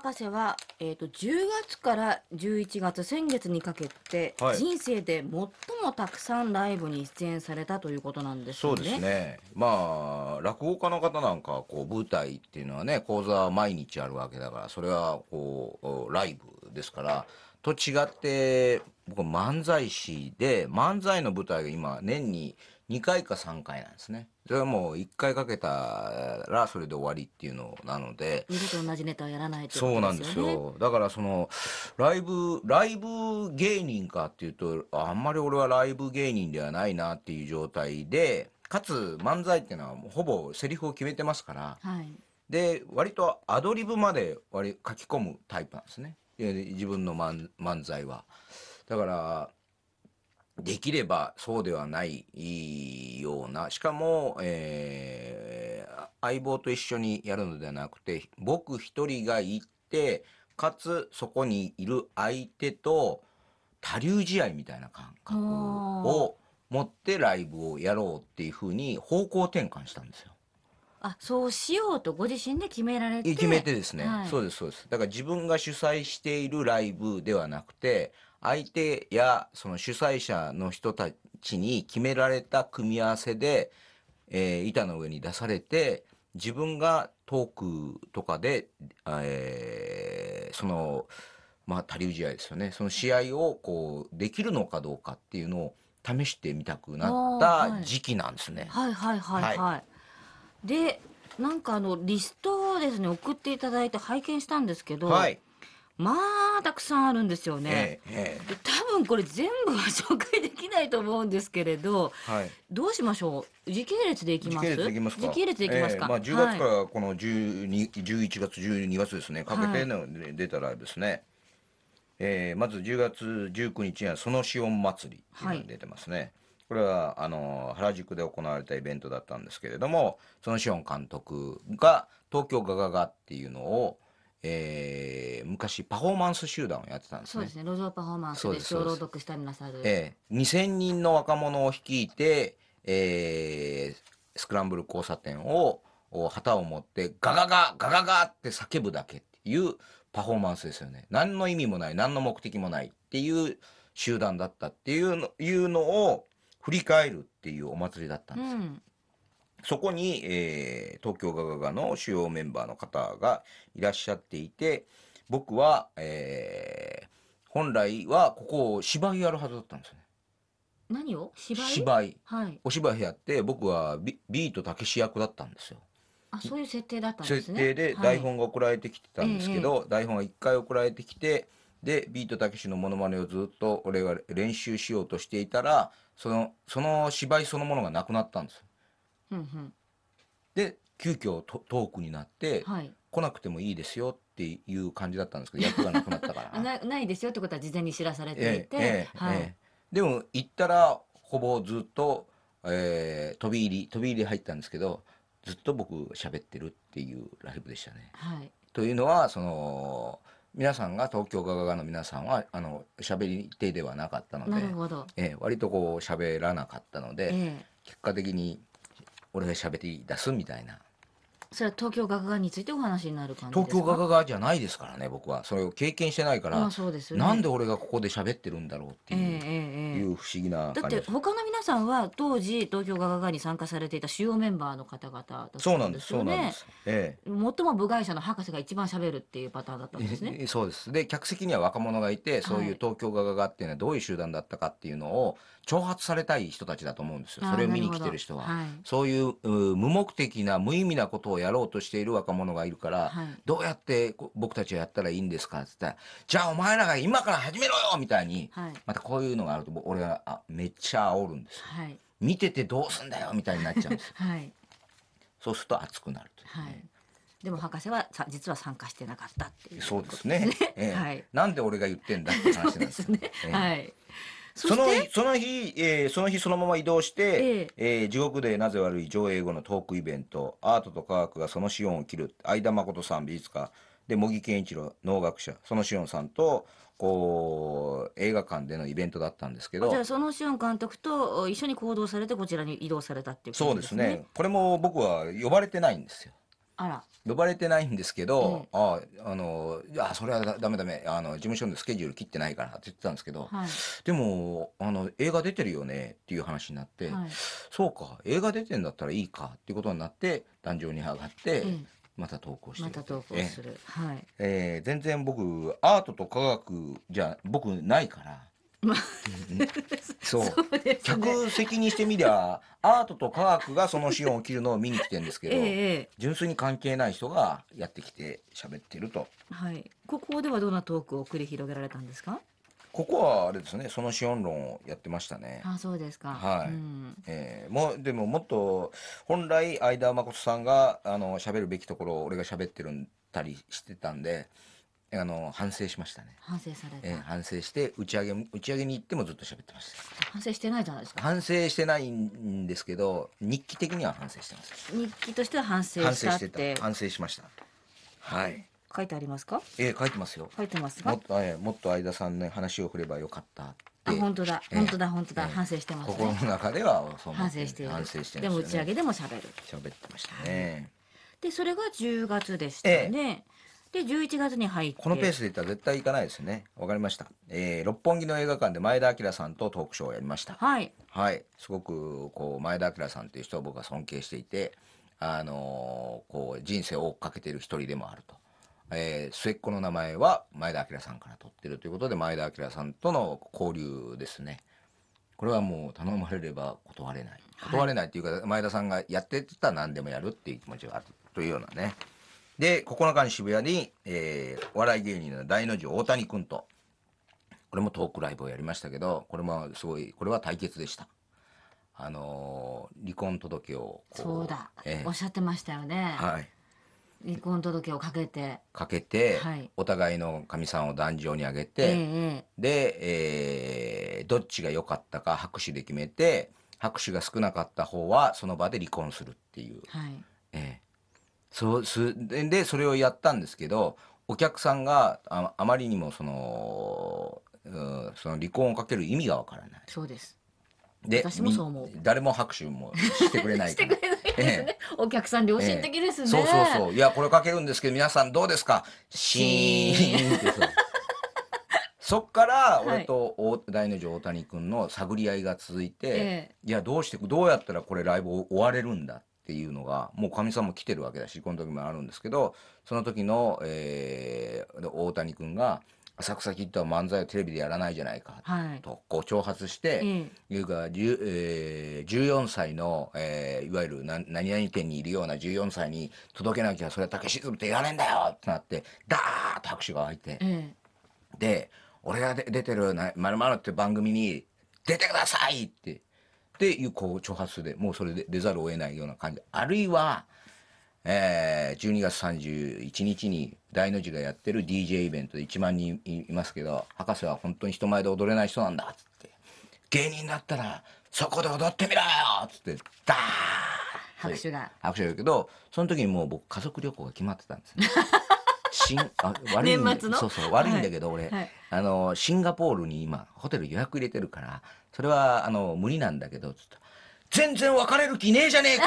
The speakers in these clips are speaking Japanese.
博士は、えーと、と10月から11月先月にかけて、はい、人生で最もたくさんライブに出演されたということなんですね。そうですねまあ落語家の方なんかこう舞台っていうのはね講座は毎日あるわけだからそれはこうライブですからと違って僕漫才師で漫才の舞台が今年に2回か3回なんですね。それはもう1回かけたらそれで終わりっていうのなので二度と同じネタをやらないと、ね、そうなんですよだからそのライブライブ芸人かっていうとあんまり俺はライブ芸人ではないなっていう状態でかつ漫才っていうのはほぼセリフを決めてますから、はい、で割とアドリブまで割書き込むタイプなんですね自分の漫才は。だからできればそうではないような、しかも、えー、相棒と一緒にやるのではなくて、僕一人が行って、かつそこにいる相手と多流試合みたいな感覚を持ってライブをやろうっていうふうに方向転換したんですよ。あそうしようとご自身で決められて決めてですね、はい、そうですそうですだから自分が主催しているライブではなくて相手やその主催者の人たちに決められた組み合わせで、えー、板の上に出されて自分がトークとかで、えー、そのまあ他流試合ですよねその試合をこうできるのかどうかっていうのを試してみたくなった時期なんですね。はい、はい、はいはい、はい、でなんかあのリストをですね送っていただいて拝見したんですけど、はい、まあたくさんあるんですよね、ええ多分これ全部は紹介できないと思うんですけれど、はい、どうしましょう時系列でいきます時系列でいきますか時系列でいきますか、まあ、10月からこの12、はい、1月12月ですねかけての、はい、出たらですね、えー、まず10月19日には「そのしおん祭り」とい出てますね、はいこれはあの原宿で行われたイベントだったんですけれどもそのシオン監督が東京ガガガっていうのをえー、昔パフォーマンス集団をやってたんですね。そうですね路上パフォーマンスで小朗読したりなさる。えー、2,000人の若者を率いて、えー、スクランブル交差点を旗を持ってガガガガガガって叫ぶだけっていうパフォーマンスですよね。何の意味もない何の目的もないっていう集団だったっていうのいうのを振り返るっていうお祭りだったんですよ。うんそこに、えー、東京ガガガの主要メンバーの方がいらっしゃっていて、僕は、えー、本来はここを芝居やるはずだったんですよね。何を芝居芝居、はい、お芝居やって僕はビビートたけし役だったんですよ。あそういう設定だったんですね。設定で台本が送られてきてたんですけど、はい台本が1回送られてきてでビートたけしのものまねをずっと俺が練習しようとしていたらそのその芝居そのものがなくなったんですよ。うんうん、で急遽トトークになって、はい、来なくてもいいですよっていう感じだったんですけど役がなくなったから なないですよってことは事前に知らされていて、えーえー、はい、えー、でも行ったらほぼずっと、えー、飛び入り飛び入り入ったんですけどずっと僕喋ってるっていうライブでしたね。はい、というのはその皆さんが東京ガガガの皆さんはあの喋り手ではなかったので、えー、割とこう喋らなかったので、えー、結果的に俺が喋り出すみたいなそれは東京画家についてお話になる感じです東京画家がじゃないですからね僕はそれを経験してないから、まあそうですねなんで俺がここで喋ってるんだろうっていう,、えええいう不思議なだっ感じてです他の皆さんは当時東京画家に参加されていた主要メンバーの方々だったそうなんですそうなんです、え最も部外者の博士が一番喋るっていうパターンだったんですねえそうですで客席には若者がいてそういう東京画家がっていうのはどういう集団だったかっていうのを挑発されたい人たちだと思うんですよそれを見に来てる人は。なはいそういうう無目的な無意味なことをやろうとしている若者がいるから、はい、どうやって僕たちはやったらいいんですかって言ったら、じゃあお前らが今から始めろよみたいに、はい、またこういうのがあると、俺はあめっちゃ煽るんですよ、はい。見ててどうすんだよみたいになっちゃうんです はい、そうすると熱くなるというね、ねでも博士はさ実は参加してなかったっていう、ね、そうですね、ええ、はい、なんで俺が言ってんだって話なんですよね、ええ、はいそのその日、えー、その日そのまま移動して、えー、えー、地獄でなぜ悪い上映後のトークイベント、アートと科学がその資音を切る、相田誠さん美術家、で、茂木健一郎農学者、その資音さんと、こう映画館でのイベントだったんですけどじゃあそのシオン監督と一緒に行動されてこちらに移動されたっていう、ね、そうですねこれも僕は呼ばれてないんですよあら呼ばれてないんですけど、うん、ああのいやそれはダメダメあの事務所のスケジュール切ってないからって言ってたんですけど、はい、でもあの映画出てるよねっていう話になって、はい、そうか映画出てんだったらいいかっていうことになって壇上に上がって、うん、また投稿してまた投稿する、えはいえー、全然僕アートと科学じゃ僕ないから。まあ、そう。そうね、客席にしてみりゃ、アートと科学がその資本を切るのを見に来てるんですけど、ええ、純粋に関係ない人がやってきて喋ってると。はい。ここではどんなトークを繰り広げられたんですかここはあれですね、その資本論をやってましたね。あ、そうですか。はい。うん、ええー、もでももっと本来相田誠さんがあの喋るべきところを俺が喋ってるんたりしてたんで、あの反省しましたね反省された、えー、反省して打ち上げ打ち上げに行ってもずっと喋ってました反省してないじゃないですか反省してないんですけど日記的には反省してます日記としては反省したって反省しましたはい書いてありますかえー、書いてますよ書いてますもっと、えー、もっと相田さんの話を振ればよかったあ本当だ、本当だ本当だ、えー、反省してます、ね、心の中ではそう反省して反省して、ね、でも打ち上げでも喋る喋ってましたね、はい、でそれが10月でしたね、えーで11月に入ってこのペースでいったら絶対行かないですねわかりました、えー、六本木の映画館で前田明さんとトークショーをやりましたはい、はい、すごくこう前田明さんという人を僕は尊敬していてあのー、こう人生を追っかけてる一人でもあるとえー、末っ子の名前は前田明さんから取ってるということで前田明さんとの交流ですねこれはもう頼まれれば断れない断れないというか、前田さんがやってって言ったら何でもやるっていう気持ちがあるというようなねで、9日に渋谷に、えー、お笑い芸人の大の字大谷君と、これもトークライブをやりましたけど、これもすごい、これは対決でした。あのー、離婚届をそうだ、えおっしゃってましたよね。はい。離婚届をかけて。かけて、はいお互いのかみさんを壇上に上げえて、で、えーどっちが良かったか拍手で決めて、拍手が少なかった方はその場で離婚するっていう、えはい。えそうすでそれをやったんですけどお客さんがああまりにもそのうんその離婚をかける意味がわからない。そうですで私もそう思う誰も拍手もしてくれないしてくれないですね、お客さん良心的ですね、そうそうそういやこれかけるんですけど皆さんどうですかシーンってそっから俺と大大の女大谷君の探り合いが続いて、えいやどうしてどうやったらこれライブを終われるんだっっていうのがもうかみさんも来てるわけだしこの時もあるんですけどその時の、えー、大谷君が「浅草キッドは漫才をテレビでやらないじゃないか」とこう挑発して、はい、いうか、えー、14歳の、えー、いわゆる何々県にいるような14歳に届けなきゃそれは竹沈ってやらねえんだよってなってダーッと拍手が湧いて、で俺が出てる「まるって番組に出てください!」って。で、こう、挑発で、もうそれで出ざるを得ないような感じ。あるいは、えー、12月31日に大の字がやってる DJ イベントで1万人いますけど、博士は本当に人前で踊れない人なんだ、つって。芸人だったら、そこで踊ってみろよつって、ダー拍手が。拍手がけど、その時にもう僕家族旅行が決まってたんですね。しんあ悪いんだ年末のそうそう悪いんだけど、俺、はいあのシンガポールに今ホテル予約入れてるからそれはあの無理なんだけどつったら全然別れる気ねえじゃねえか!」っ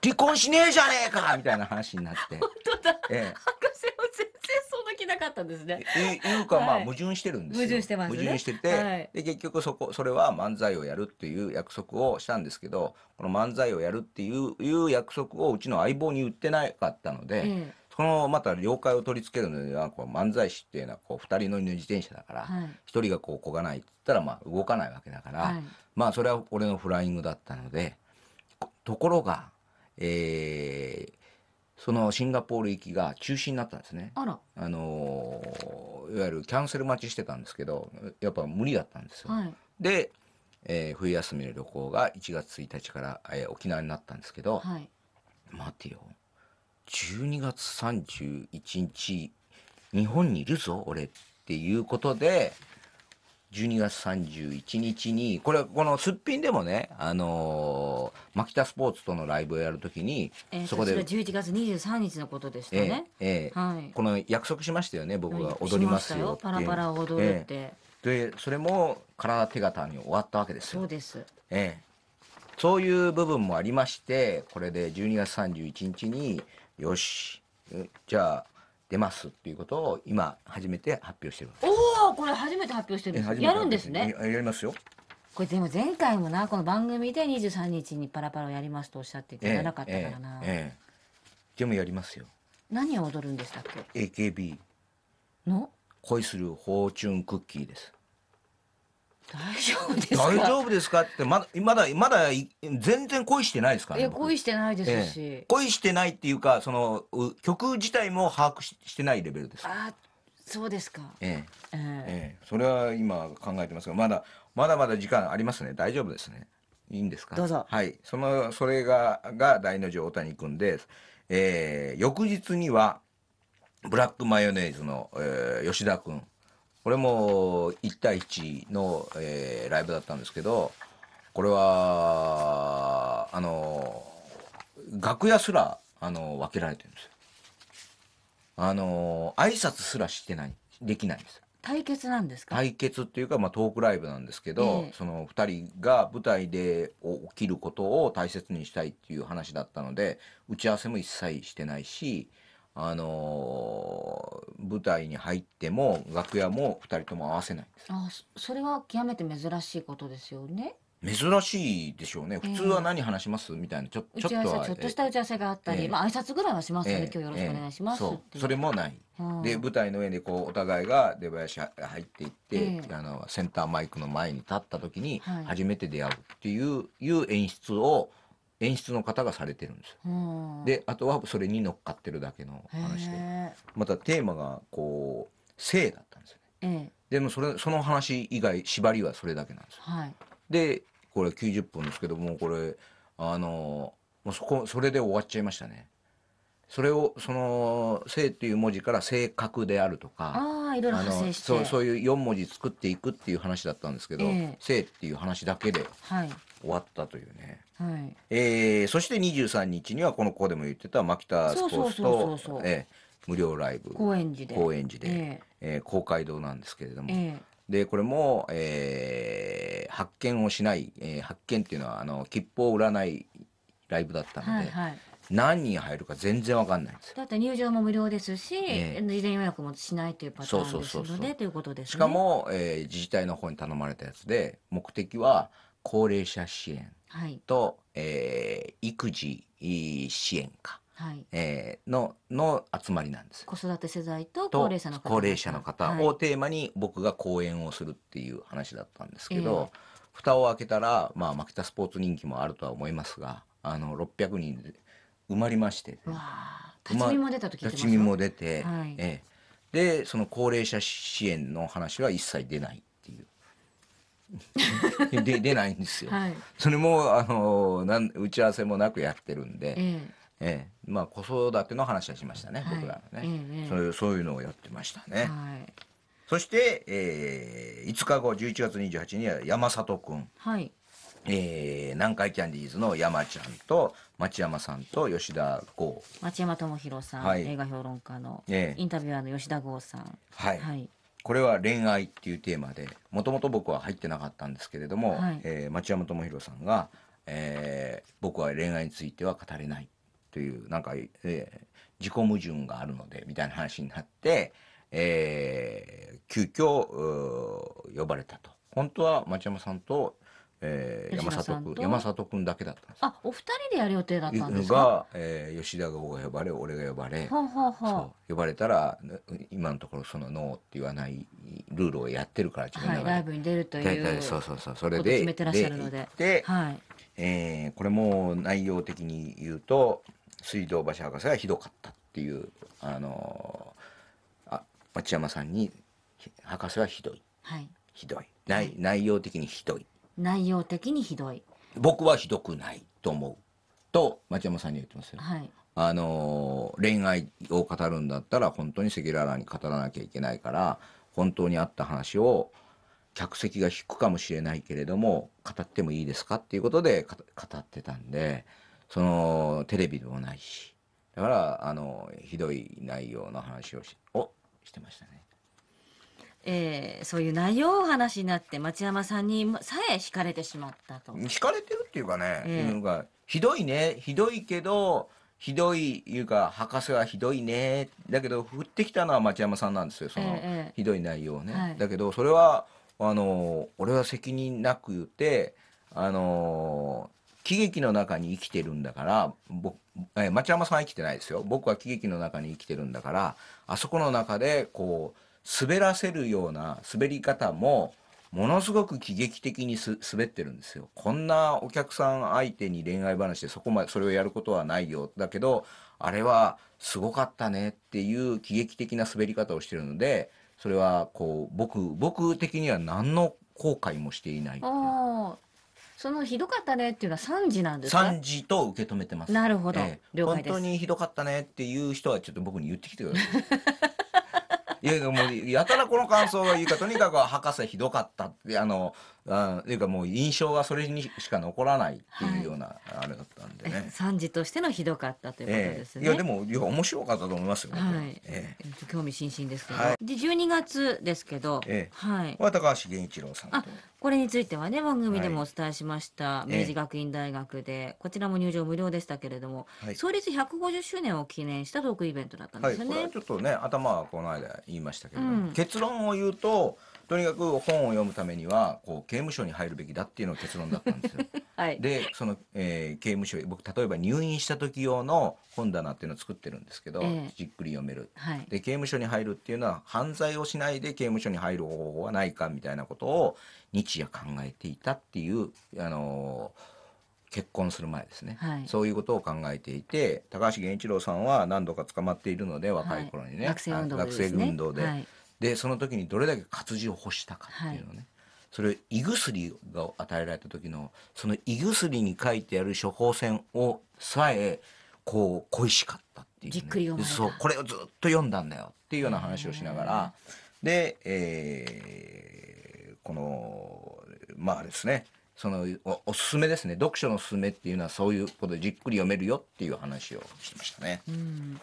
ていう「離婚しねえじゃねえか!」みたいな話になって。本当だ、ええ博士は全然そんな気なかったんですね。いいうか、まあ矛盾してるんですよ矛盾してますね矛盾してて、はいで結局そこそれは漫才をやるっていう約束をしたんですけどこの漫才をやるっていういう約束をうちの相棒に言ってなかったので、そのまた了解を取り付けるのにはこう漫才師っていうのはこう2人乗りの自転車だから1人がこうこがないって言ったらまあ動かないわけだから、まあそれは俺のフライングだったのでところが、えそのシンガポール行きが中止になったんですねあのいわゆるキャンセル待ちしてたんですけどやっぱ無理だったんですよ。で、え冬休みの旅行が1月1日から、え沖縄になったんですけど、待てよ12月31日、日本にいるぞ、俺っていうことで、12月31日に、これ、このすっぴんでもね、あのー、マキタスポーツとのライブをやるときに、えー、そこで。11月23日のことでしたね。えー、えー、はい、この約束しましたよね、僕が踊りますよ。よパラパラ踊るって、えー、で、それも体手形に終わったわけですよ。そうです。ええー、そういう部分もありまして、これで12月31日に、よしじゃあ出ますっていうことを今初めて発表してるおおこれ初めて発表してるんですやるんですねやりますよこれでも前回もなこの番組で23日にパラパラをやりますとおっしゃっててやらなかったからな、ええええ、でもやりますよ何を踊るんでしたっけ AKB の恋するフォーチュンクッキーです大丈夫ですか大丈夫ですかってまだまだまだ全然恋してないですからね恋してないですし、ええ、恋してないっていうかその曲自体も把握してないレベルですあそうですかええええええ、それは今考えてますがまだまだまだ時間ありますね大丈夫ですねいいんですかどうぞはいそのそれがが大の字大谷君で、えー、翌日にはブラックマヨネーズの、えー、吉田君これも1対1の、えー、ライブだったんですけど、これは、あの、楽屋すら、あの、分けられてるんですよ。あの、挨拶すらしてない、できないんです対決なんですか対決っていうか、まあ、トークライブなんですけど、えー、その2人が舞台で起きることを大切にしたいっていう話だったので打ち合わせも一切してないしあのー、舞台に入っても楽屋も2人とも合わせないんですあそれは極めて珍しいことですよね。珍しいでしょうね普通は何話します、みたいなちょちょっとはちょっとした打ち合わせがあったり、えー、まあ挨拶ぐらいはしますね、えー、今日よろしくお願いします、えー、そそれもない、うん、で舞台の上でこうお互いが出囃子入っていって、あのセンターマイクの前に立った時に初めて出会うっていう,、いう演出を演出の方がされてるんですよ。であとはそれに乗っかってるだけの話でまたテーマがこう性だったんですよね。でもそれその話以外縛りはそれだけなんですよ。はい、でこれ90分ですけどもこれあのもうそこそれで終わっちゃいましたね。それをその「性」という文字から「性格」であるとかあいそうそういう4文字作っていくっていう話だったんですけど「えー、性」っていう話だけではい、終わったというね、はいえー、そして23日にはこの子でも言ってた牧田スポーツと無料ライブ高円寺で高円寺で、えええー、公会堂なんですけれども、ええ、でこれも、えー、発見をしない、えー、発見っていうのはあの切符を売らないライブだったので、はいはい、何人入るか全然わかんないんですだって入場も無料ですし、え事前予約もしないというパターンですのでということですねしかも、えー、自治体の方に頼まれたやつで目的は、高齢者支援と、はい、えー、育児支援か、はいえー、のの集まりなんです。子育て世代と高齢者の方高齢者の方をテーマに僕が講演をするっていう話だったんですけど、はい、蓋を開けたら、まあ、負けたスポーツ人気もあるとは思いますがあの600人で埋まりまして、ね、立ち見も出たと立ち見も出て、はい、えー、でその高齢者支援の話は一切出ない で出ないんですよ。はい、それもあのなん打ち合わせもなくやってるんで、えー、えー、まあ、子育ての話はしましたね、はい、僕らはね、えー、そういうそういうのをやってましたね。はい、そして、えー、5日後11月28日には山里君、はいえー、南海キャンディーズの山ちゃんと町山さんと吉田剛町山智博さん、はい、映画評論家の、えー、インタビュアーの吉田剛さん。はい、はいこれは恋愛っていうテーマでもともと僕は入ってなかったんですけれども、はい、えー、町山智博さんが、えー、僕は恋愛については語れないというなんか、えー、自己矛盾があるのでみたいな話になって、えー、急遽呼ばれたと。本当は町山さんとえー、山里君山里君だけだったんですあお二人でやる予定だったんですが、えー、吉田が呼ばれ俺が呼ばれははは呼ばれたら今のところその「ノー」って言わないルールをやってるから自分はい、ライブに出るというそうそうそうそれで決めてらっしゃるのでで、はいえー、これも内容的に言うと水道橋博士がひどかったっていうあのあ町山さんに「博士はひどい」はい「ひどい」内内容的にひどい」内容的にひどい僕はひどくないと思うと町山さんに言ってますよ、はい、あの恋愛を語るんだったら本当に赤裸々に語らなきゃいけないから本当にあった話を客席が引くかもしれないけれども語ってもいいですかっていうことで語ってたんでそのテレビでもないしだからあのひどい内容の話をしをしてましたね。えー、そういう内容をお話になって町山さんにさえ惹かれてしまったと。惹かれてるっていうかね、えー、いうひどいねひどいけどひどいいうか博士はひどいねだけど降ってきたのは町山さんなんですよその、ひどい内容ね。だけどそれはあの俺は責任なく言ってあの喜劇の中に生きてるんだから僕、えー、町山さんは生きてないですよ僕は喜劇の中に生きてるんだからあそこの中でこう。滑らせるような滑り方も、ものすごく喜劇的にす滑ってるんですよ。こんなお客さん相手に恋愛話でそこまでそれをやることはないよ。だけど、あれはすごかったねっていう喜劇的な滑り方をしてるので、それはこう、僕、僕的には何の後悔もしていないいそのひどかったねっていうのは惨事なんですか惨事と受け止めてます。なるほど。えー、本当にひどかったねっていう人はちょっと僕に言ってきてください。いやもうやたらこの感想が言うかとにかく博士ひどかったってあのあっていうかもう印象がそれにしか残らないっていうようなあれだったんでね、惨事としてのひどかったということですね、えー、いやでもいや面白かったと思いますよ、ね、はいえー、興味津々ですけど、はい、で十二月ですけど、えー、はい、は高橋源一郎さんとこれについてはね番組でもお伝えしました、はい、明治学院大学で、こちらも入場無料でしたけれども、はい、創立150周年を記念したトークイベントだったんですよね、はい、ちょっとね頭はこの間言いましたけどうん、結論を言うととにかく本を読むためにはこう刑務所に入るべきだっていうのが結論だったんですよ。はい、でその、えー、刑務所僕例えば入院した時用の本棚っていうのを作ってるんですけど、えー、じっくり読める、はい、で刑務所に入るっていうのは犯罪をしないで刑務所に入る方法はないかみたいなことを日夜考えていたっていうあのー結婚する前ですね、はい、そういうことを考えていて高橋源一郎さんは何度か捕まっているので若い頃にね、はい、学生運動で、はい、でその時にどれだけ活字を欲したかっていうのね、はい、それ胃薬が与えられた時のその胃薬に書いてある処方箋をさえこう恋しかったっていう、ね、じっくり読そうこれをずっと読んだんだよっていうような話をしながらで、えー、このまあですねそのおすすめですね読書のすすめっていうのはそういうことでじっくり読めるよっていう話をしてましたね。うん